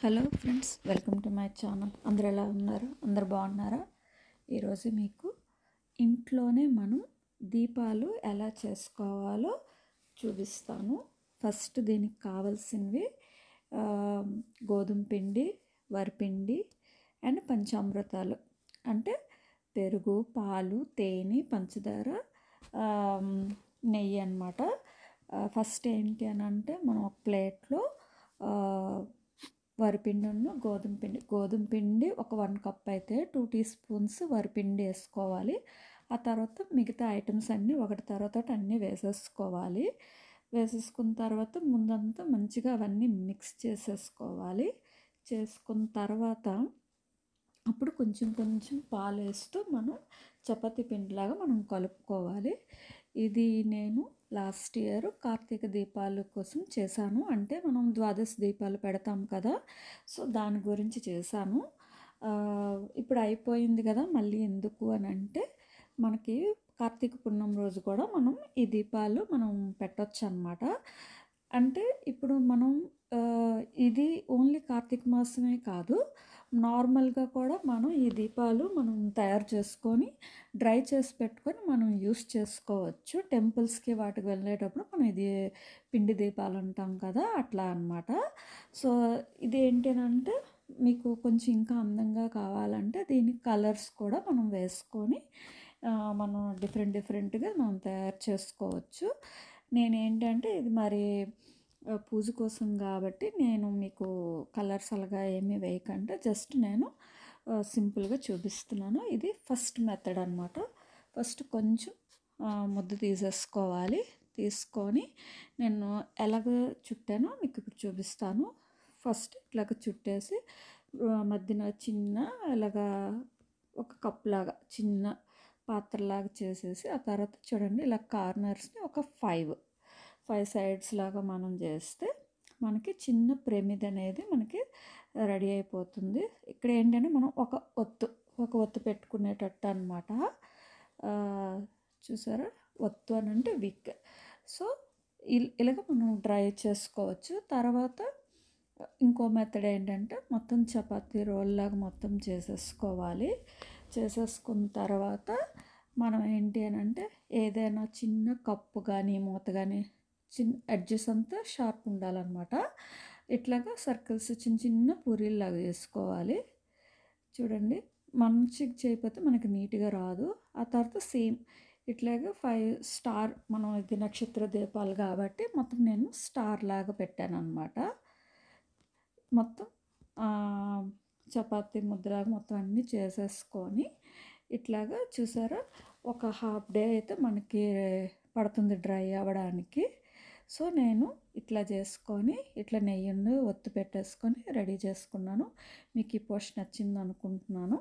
hello friends welcome to my channel అందరు ఎలా ఉన్నారు అందరు బాగున్నారా ఈరోజు మీకు ఇంట్లోనే మనం దీపాలు ఎలా చేసుకోవాలో చూపిస్తాను ఫస్ట్ దీనికి కావాల్సినవి గోధుమ పిండి వరిపిండి అండ్ పంచామృతాలు అంటే పెరుగు పాలు తేనె పంచదార నెయ్యి అనమాట ఫస్ట్ ఏంటి అని అంటే మనం ఒక ప్లేట్లో వరిపిండిను గోధుమ పిండి గోధుమ పిండి ఒక వన్ కప్ అయితే టూ టీ స్పూన్స్ వరిపిండి వేసుకోవాలి ఆ తర్వాత మిగతా ఐటమ్స్ అన్నీ ఒకటి తర్వాత అన్నీ వేసేసుకోవాలి వేసేసుకున్న తర్వాత ముందంతా మంచిగా అవన్నీ మిక్స్ చేసేసుకోవాలి చేసుకున్న తర్వాత అప్పుడు కొంచెం కొంచెం పాలు వేస్తూ మనం చపాతి పిండిలాగా మనం కలుపుకోవాలి ఇది నేను లాస్ట్ ఇయర్ కార్తీక దీపాల కోసం చేశాను అంటే మనం ద్వాదశ దీపాలు పెడతాం కదా సో దాని గురించి చేశాను ఇప్పుడు అయిపోయింది కదా మళ్ళీ ఎందుకు అని అంటే మనకి కార్తీక పుణ్యం రోజు కూడా మనం ఈ దీపాలు మనం పెట్టొచ్చు అనమాట అంటే ఇప్పుడు మనం ఇది ఓన్లీ కార్తీక మాసమే కాదు నార్మల్గా కూడా మనం ఈ దీపాలు మనం తయారు చేసుకొని డ్రై చేసి పెట్టుకొని మనం యూస్ చేసుకోవచ్చు టెంపుల్స్కి వాటికి వెళ్ళేటప్పుడు మనం ఇది పిండి దీపాలు అంటాం కదా అట్లా అనమాట సో ఇది ఏంటంటే మీకు కొంచెం ఇంకా అందంగా కావాలంటే దీనికి కలర్స్ కూడా మనం వేసుకొని మనం డిఫరెంట్ డిఫరెంట్గా మనం తయారు చేసుకోవచ్చు నేనేంటంటే ఇది మరి పూజ కోసం కాబట్టి నేను మీకు కలర్స్ అలాగా ఏమీ వేయకుండా జస్ట్ నేను సింపుల్గా చూపిస్తున్నాను ఇది ఫస్ట్ మెథడ్ అనమాట ఫస్ట్ కొంచెం ముద్ద తీసేసుకోవాలి తీసుకొని నేను ఎలాగ చుట్టానో మీకు ఇప్పుడు చూపిస్తాను ఫస్ట్ ఇట్లాగ చుట్టేసి మధ్యన చిన్న ఇలాగా ఒక కప్లాగా చిన్న పాత్రలాగా చేసేసి ఆ తర్వాత చూడండి ఇలా కార్నర్స్ని ఒక ఫైవ్ ఫైవ్ సైడ్స్ లాగా మనం చేస్తే మనకి చిన్న ప్రమిద అనేది మనకి రెడీ అయిపోతుంది ఇక్కడ ఏంటంటే మనం ఒక ఒత్తు ఒక ఒత్తు పెట్టుకునేటట్టు అనమాట చూసారా ఒత్తు అని అంటే విక్ సో ఇలాగ మనం డ్రై చేసుకోవచ్చు తర్వాత ఇంకో మెథడ్ ఏంటంటే మొత్తం చపాతీ రోల్ లాగా మొత్తం చేసేసుకోవాలి చేసేసుకున్న తర్వాత మనం ఏంటి అని అంటే ఏదైనా చిన్న కప్పు కానీ మూత కానీ చిన్న అడ్జెస్ అంతా షార్ప్ ఉండాలన్నమాట ఇట్లాగా సర్కిల్స్ చిన్న చిన్న పూరీలాగా వేసుకోవాలి చూడండి మంచిగా చేయకపోతే మనకి నీట్గా రాదు ఆ తర్వాత సేమ్ ఇట్లాగా ఫైవ్ స్టార్ మనం ఇది నక్షత్ర దీపాలు కాబట్టి మొత్తం నేను స్టార్ లాగా పెట్టాను అనమాట మొత్తం చపాతీ ముద్దలాగా మొత్తం అన్నీ చేసేసుకొని ఇట్లాగా చూసారా ఒక హాఫ్ డే అయితే మనకి పడుతుంది డ్రై అవ్వడానికి సో నేను ఇట్లా చేసుకొని ఇట్లా నెయ్యిని ఒత్తి పెట్టేసుకొని రెడీ చేసుకున్నాను మీకు ఈ పోస్ట్ నచ్చింది అనుకుంటున్నాను